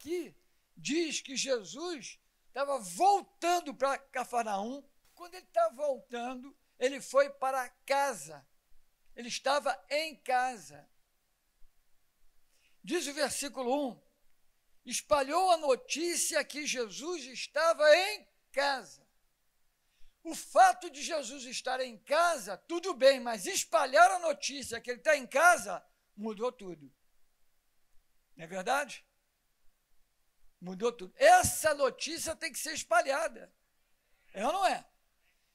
aqui diz que Jesus estava voltando para Cafarnaum. Quando ele está voltando, ele foi para casa. Ele estava em casa. Diz o versículo 1: espalhou a notícia que Jesus estava em casa. O fato de Jesus estar em casa, tudo bem, mas espalhar a notícia que ele está em casa mudou tudo. Não é verdade? Mudou tudo. Essa notícia tem que ser espalhada. É ou não é?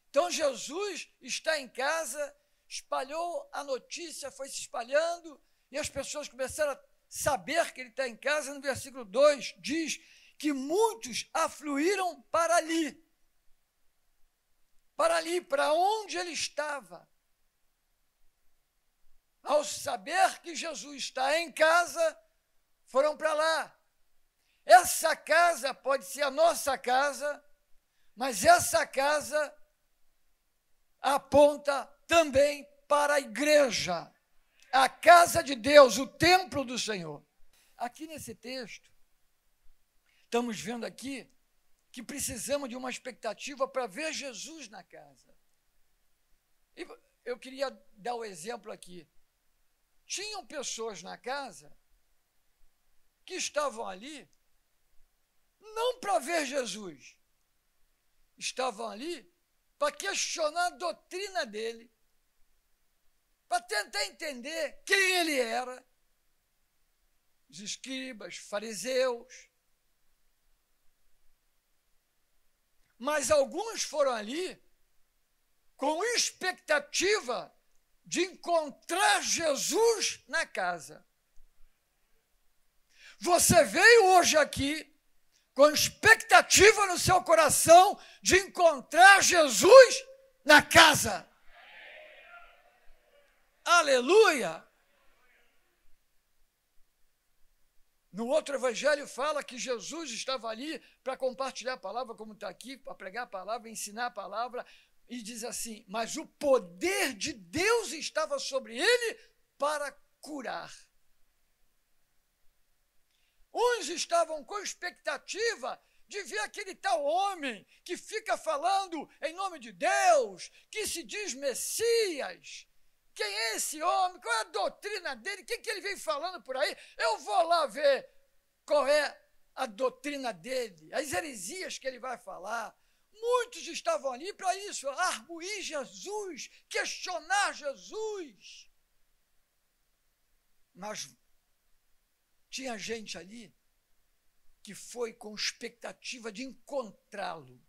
Então Jesus está em casa, espalhou a notícia, foi se espalhando, e as pessoas começaram a saber que ele está em casa. No versículo 2 diz que muitos afluíram para ali. Para ali, para onde ele estava. Ao saber que Jesus está em casa, foram para lá. Essa casa pode ser a nossa casa, mas essa casa aponta também para a igreja, a casa de Deus, o templo do Senhor. Aqui nesse texto, estamos vendo aqui que precisamos de uma expectativa para ver Jesus na casa. E eu queria dar o um exemplo aqui. Tinham pessoas na casa que estavam ali não para ver Jesus, estavam ali para questionar a doutrina dele, para tentar entender quem ele era. Os escribas, fariseus. Mas alguns foram ali com expectativa de encontrar Jesus na casa. Você veio hoje aqui com expectativa no seu coração de encontrar Jesus na casa. Aleluia! No outro evangelho fala que Jesus estava ali para compartilhar a palavra, como está aqui, para pregar a palavra, ensinar a palavra, e diz assim: Mas o poder de Deus estava sobre ele para curar. Uns estavam com expectativa de ver aquele tal homem que fica falando em nome de Deus, que se diz Messias. Quem é esse homem? Qual é a doutrina dele? O que, que ele vem falando por aí? Eu vou lá ver qual é a doutrina dele, as heresias que ele vai falar. Muitos estavam ali para isso, arbuir Jesus, questionar Jesus. Mas tinha gente ali que foi com expectativa de encontrá-lo.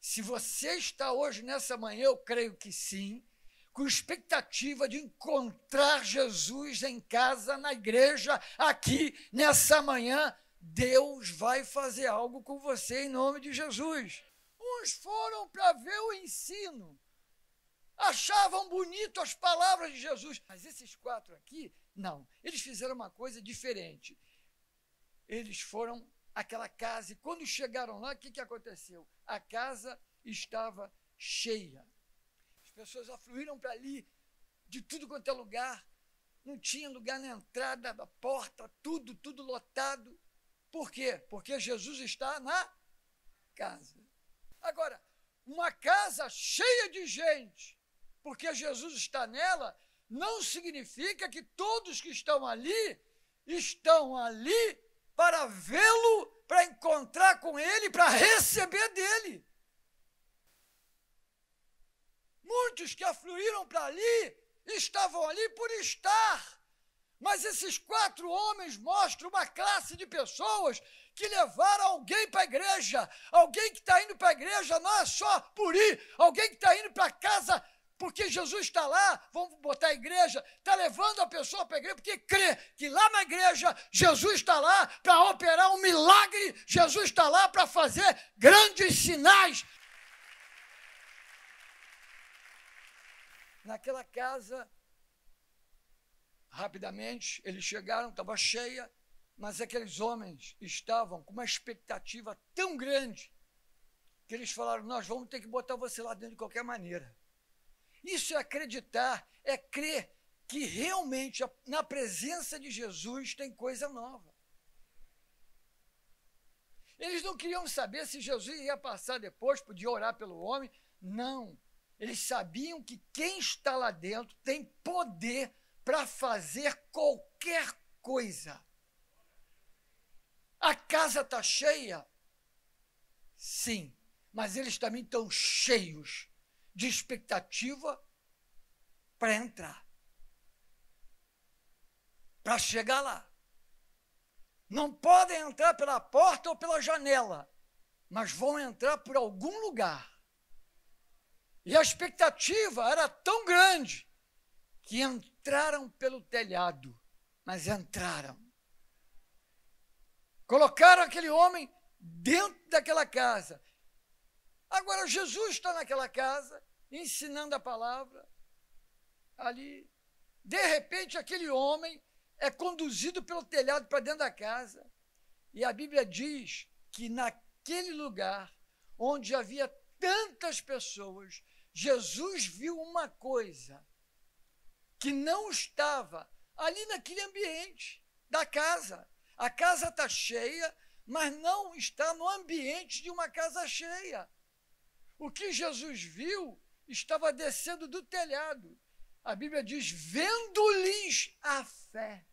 Se você está hoje nessa manhã, eu creio que sim, com expectativa de encontrar Jesus em casa, na igreja, aqui, nessa manhã, Deus vai fazer algo com você em nome de Jesus. Uns foram para ver o ensino, achavam bonito as palavras de Jesus, mas esses quatro aqui não. Eles fizeram uma coisa diferente. Eles foram àquela casa e quando chegaram lá, o que, que aconteceu? A casa estava cheia. As pessoas afluíram para ali de tudo quanto é lugar. Não tinha lugar na entrada, na porta, tudo, tudo lotado. Por quê? Porque Jesus está na casa. Agora, uma casa cheia de gente, porque Jesus está nela, não significa que todos que estão ali estão ali para vê-lo, para encontrar com ele, para receber dele. Muitos que afluíram para ali estavam ali por estar. Mas esses quatro homens mostram uma classe de pessoas que levaram alguém para a igreja. Alguém que está indo para a igreja não é só por ir, alguém que está indo para a casa porque Jesus está lá, vamos botar a igreja, está levando a pessoa para a igreja, porque crê que lá na igreja Jesus está lá para operar um milagre, Jesus está lá para fazer grandes sinais. Naquela casa, rapidamente, eles chegaram, estava cheia, mas aqueles homens estavam com uma expectativa tão grande que eles falaram: Nós vamos ter que botar você lá dentro de qualquer maneira. Isso é acreditar, é crer que realmente na presença de Jesus tem coisa nova. Eles não queriam saber se Jesus ia passar depois, podia orar pelo homem. Não. Eles sabiam que quem está lá dentro tem poder para fazer qualquer coisa. A casa está cheia? Sim, mas eles também estão cheios de expectativa para entrar, para chegar lá. Não podem entrar pela porta ou pela janela, mas vão entrar por algum lugar. E a expectativa era tão grande que entraram pelo telhado, mas entraram. Colocaram aquele homem dentro daquela casa. Agora Jesus está naquela casa ensinando a palavra ali. De repente, aquele homem é conduzido pelo telhado para dentro da casa. E a Bíblia diz que naquele lugar onde havia tantas pessoas, Jesus viu uma coisa que não estava ali naquele ambiente da casa. A casa está cheia, mas não está no ambiente de uma casa cheia. O que Jesus viu estava descendo do telhado. A Bíblia diz: vendo-lhes a fé.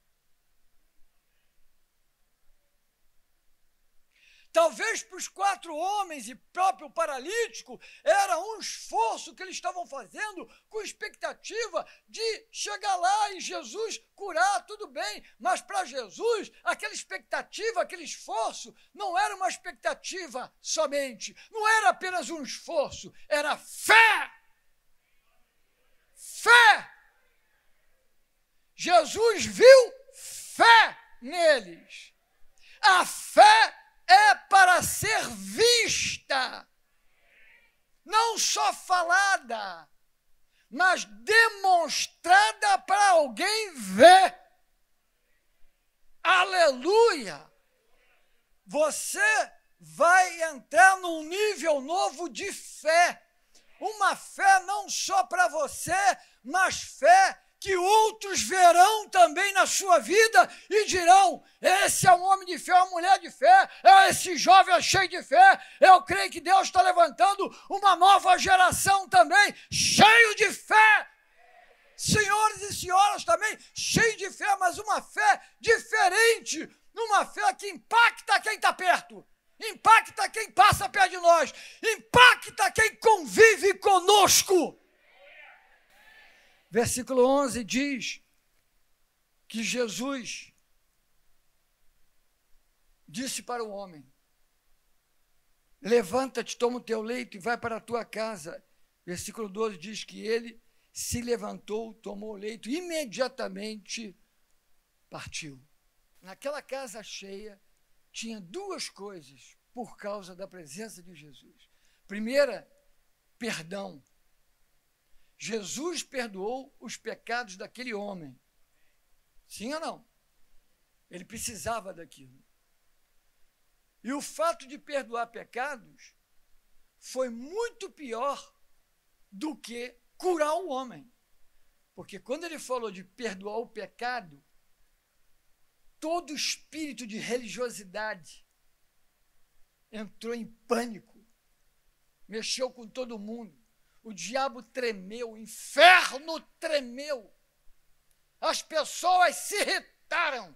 Talvez para os quatro homens e próprio paralítico, era um esforço que eles estavam fazendo com expectativa de chegar lá e Jesus curar, tudo bem, mas para Jesus, aquela expectativa, aquele esforço, não era uma expectativa somente, não era apenas um esforço, era fé fé. Jesus viu fé neles. A fé é para ser vista, não só falada, mas demonstrada para alguém ver. Aleluia! Você vai entrar num nível novo de fé uma fé não só para você, mas fé que outros verão também na sua vida e dirão: esse é um homem de fé, é uma mulher de fé, é esse jovem é cheio de fé. Eu creio que Deus está levantando uma nova geração também, cheio de fé. Senhores e senhoras também, cheio de fé, mas uma fé diferente, uma fé que impacta quem está perto impacta quem passa perto de nós, impacta quem convive conosco. Versículo 11 diz que Jesus disse para o homem: Levanta-te, toma o teu leito e vai para a tua casa. Versículo 12 diz que ele se levantou, tomou o leito, imediatamente partiu. Naquela casa cheia, tinha duas coisas por causa da presença de Jesus. Primeira, perdão. Jesus perdoou os pecados daquele homem. Sim ou não? Ele precisava daquilo. E o fato de perdoar pecados foi muito pior do que curar o homem. Porque quando ele falou de perdoar o pecado, todo espírito de religiosidade entrou em pânico, mexeu com todo mundo. O diabo tremeu, o inferno tremeu. As pessoas se irritaram.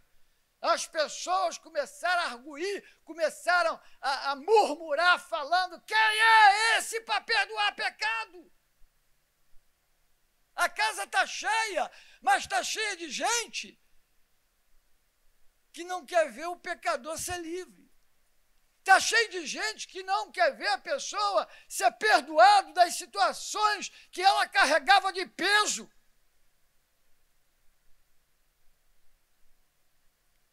As pessoas começaram a arguir, começaram a, a, murmurar, falando: quem é esse para perdoar pecado? A casa está cheia, mas está cheia de gente que não quer ver o pecador ser livre. Está cheio de gente que não quer ver a pessoa ser perdoado das situações que ela carregava de peso.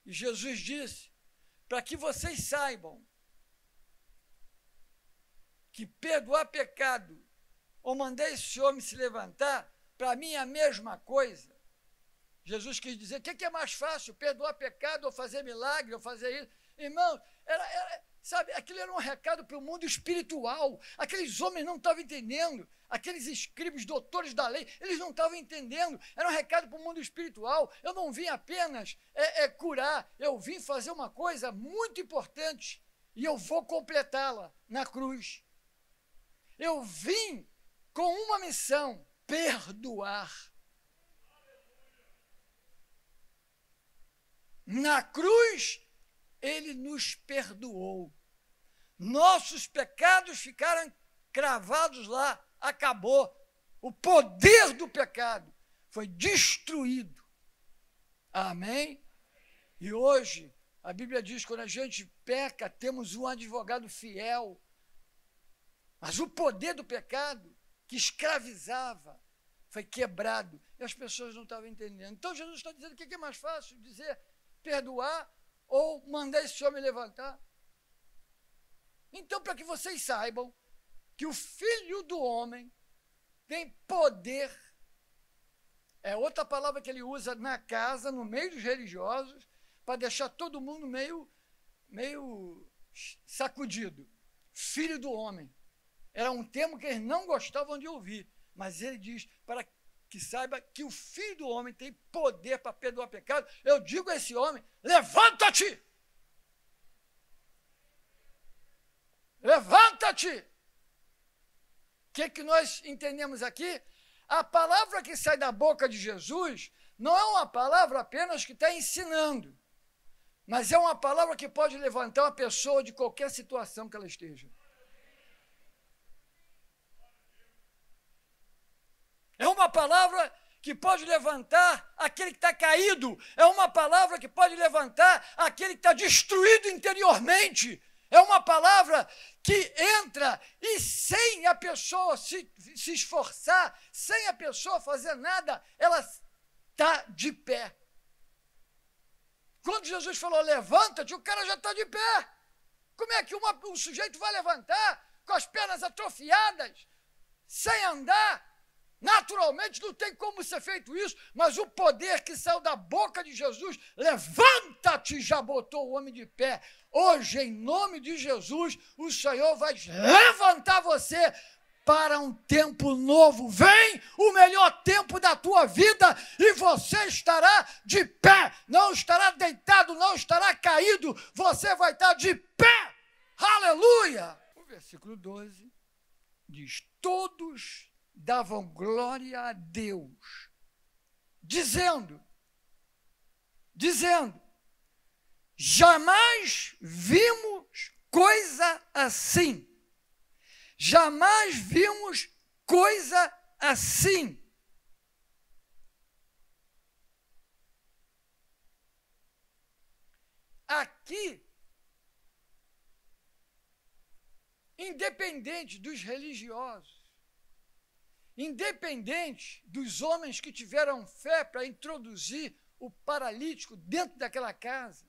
E Jesus disse: para que vocês saibam que perdoar pecado ou mandar esse homem se levantar, para mim é a mesma coisa. Jesus quis dizer: o que, que, é mais fácil, perdoar pecado ou fazer milagre ou fazer isso? Irmão, era, era, sabe, aquilo era um recado para o mundo espiritual. Aqueles homens não estavam entendendo, aqueles escribos, doutores da lei, eles não estavam entendendo. Era um recado para o mundo espiritual. Eu não vim apenas é, é, curar, eu vim fazer uma coisa muito importante e eu vou completá-la na cruz. Eu vim com uma missão: perdoar Na cruz, ele nos perdoou. Nossos pecados ficaram cravados lá, acabou. O poder do pecado foi destruído. Amém? E hoje, a Bíblia diz: quando a gente peca, temos um advogado fiel. Mas o poder do pecado, que escravizava, foi quebrado. E as pessoas não estavam entendendo. Então Jesus está dizendo: o que é mais fácil? Dizer perdoar ou mandar esse homem levantar? Então, para que vocês saibam que o filho do homem tem poder, é outra palavra que ele usa na casa, no meio dos religiosos, para deixar todo mundo meio, meio sacudido. Filho do homem. Era um termo que eles não gostavam de ouvir, mas ele diz para que saiba que o filho do homem tem poder para perdoar pecado. Eu digo a esse homem: levanta-te! Levanta-te! O que, é que nós entendemos aqui? A palavra que sai da boca de Jesus não é uma palavra apenas que está ensinando, mas é uma palavra que pode levantar uma pessoa de qualquer situação que ela esteja. palavra que pode levantar aquele que está caído, é uma palavra que pode levantar aquele que está destruído interiormente. É uma palavra que entra e sem a pessoa se, se esforçar, sem a pessoa fazer nada, ela está de pé. Quando Jesus falou, levanta-te, o cara já está de pé. Como é que uma, um sujeito vai levantar com as pernas atrofiadas, sem andar, Naturalmente não tem como ser feito isso, mas o poder que saiu da boca de Jesus, levanta-te, já botou o homem de pé. Hoje, em nome de Jesus, o Senhor vai levantar você para um tempo novo. Vem o melhor tempo da tua vida e você estará de pé, não estará deitado, não estará caído, você vai estar de pé. Aleluia! O versículo 12 diz: Todos davam glória a Deus, dizendo, dizendo, jamais vimos coisa assim, jamais vimos coisa assim. Aqui independente dos religiosos, Independente dos homens que tiveram fé para introduzir o paralítico dentro daquela casa,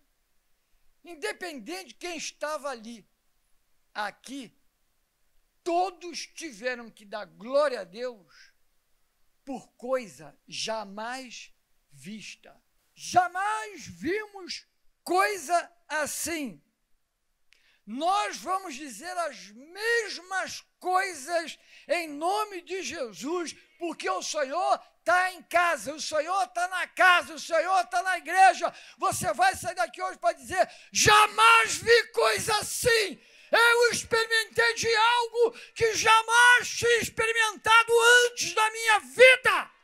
independente de quem estava ali, aqui, todos tiveram que dar glória a Deus por coisa jamais vista. Jamais vimos coisa assim nós vamos dizer as mesmas coisas em nome de Jesus, porque o Senhor está em casa, o Senhor está na casa, o Senhor está na igreja. Você vai sair daqui hoje para dizer: jamais vi coisa assim. Eu experimentei de algo que jamais tinha experimentado antes da minha vida.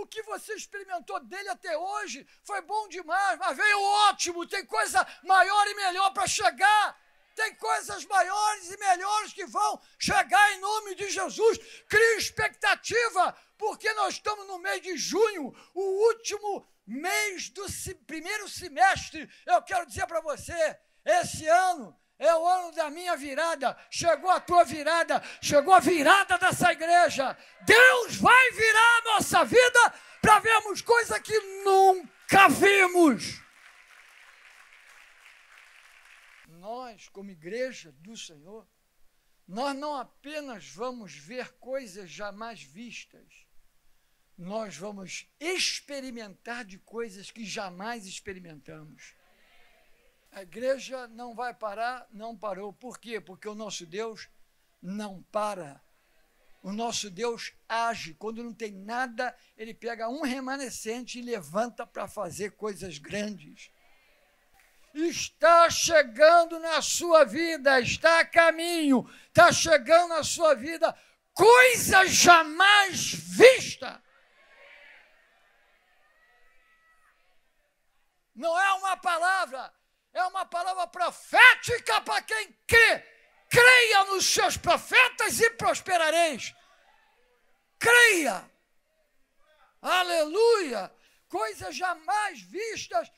O que você experimentou dele até hoje foi bom demais, mas veio ótimo. Tem coisa maior e melhor para chegar. Tem coisas maiores e melhores que vão chegar em nome de Jesus. Crie expectativa, porque nós estamos no mês de junho, o último mês do primeiro semestre. Eu quero dizer para você, esse ano é o ano da minha virada. Chegou a tua virada. Chegou a virada dessa igreja. Deus vai virar a nossa vida para vermos coisa que nunca vimos. Nós, como igreja do Senhor, nós não apenas vamos ver coisas jamais vistas, nós vamos experimentar de coisas que jamais experimentamos a igreja não vai parar, não parou. Por quê? Porque o nosso Deus não para. O nosso Deus age. Quando não tem nada, ele pega um remanescente e levanta para fazer coisas grandes. Está chegando na sua vida, está a caminho, está chegando na sua vida coisa jamais vista. Não é uma palavra, é uma palavra profética para quem crê. Creia nos seus profetas e prosperareis. Creia. Aleluia. Coisas jamais vistas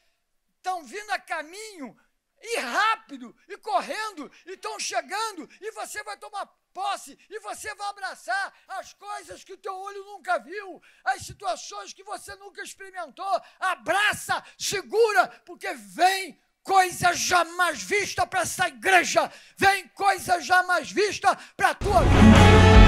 estão vindo a caminho e rápido e correndo e estão chegando e você vai tomar posse e você vai abraçar as coisas que o teu olho nunca viu, as situações que você nunca experimentou. Abraça, segura, porque vem coisa jamais vista para essa igreja, vem coisa jamais vista para a tua vida.